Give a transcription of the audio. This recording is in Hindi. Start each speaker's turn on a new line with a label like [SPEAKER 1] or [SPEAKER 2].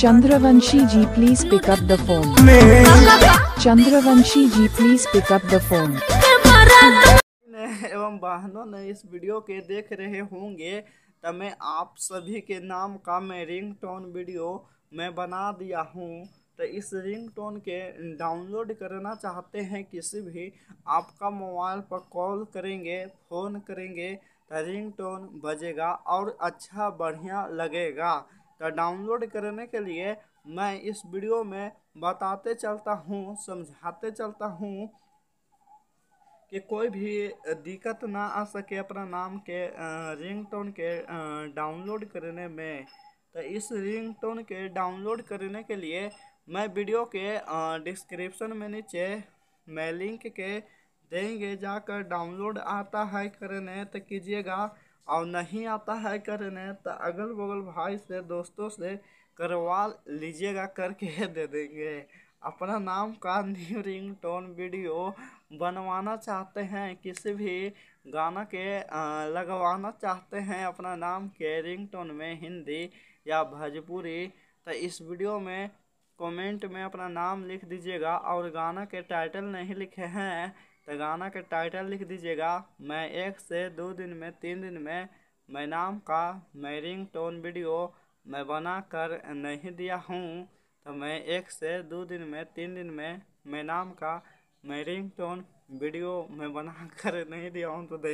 [SPEAKER 1] Chandravanshi ji please pick up the phone Chandravanshi ji please pick up the phone
[SPEAKER 2] एवं बहनों ने इस वीडियो के देख रहे होंगे मैं आप सभी के नाम का मैं रिंग टोन वीडियो मैं बना दिया हूँ तो इस रिंग टोन के डाउनलोड करना चाहते हैं किसी भी आपका मोबाइल पर कॉल करेंगे फ़ोन करेंगे तो रिंग टोन बजेगा और अच्छा बढ़िया लगेगा तो डाउनलोड करने के लिए मैं इस वीडियो में बताते चलता हूँ समझाते चलता हूँ कि कोई भी दिक्कत ना आ सके अपना नाम के रिंगटोन के डाउनलोड करने में तो इस रिंगटोन के डाउनलोड करने के लिए मैं वीडियो के डिस्क्रिप्शन में नीचे मैं लिंक के देंगे जाकर डाउनलोड आता है करने तो कीजिएगा और नहीं आता है करने तो अगल बगल भाई से दोस्तों से करवा लीजिएगा करके दे देंगे अपना नाम का न्यू रिंग टोन वीडियो बनवाना चाहते हैं किसी भी गाना के लगवाना चाहते हैं अपना नाम के रिंग टोन में हिंदी या भोजपुरी तो इस वीडियो में कमेंट में अपना नाम लिख दीजिएगा और गाना के टाइटल नहीं लिखे हैं तो गाना का टाइटल लिख दीजिएगा मैं एक से दो दिन में तीन दिन में मैं नाम का मैरिंग टोन वीडियो मैं बना कर नहीं दिया हूँ तो मैं एक से दो दिन में तीन दिन में मैं नाम का मैरिंग टोन वीडियो मैं बना कर नहीं दिया हूँ तो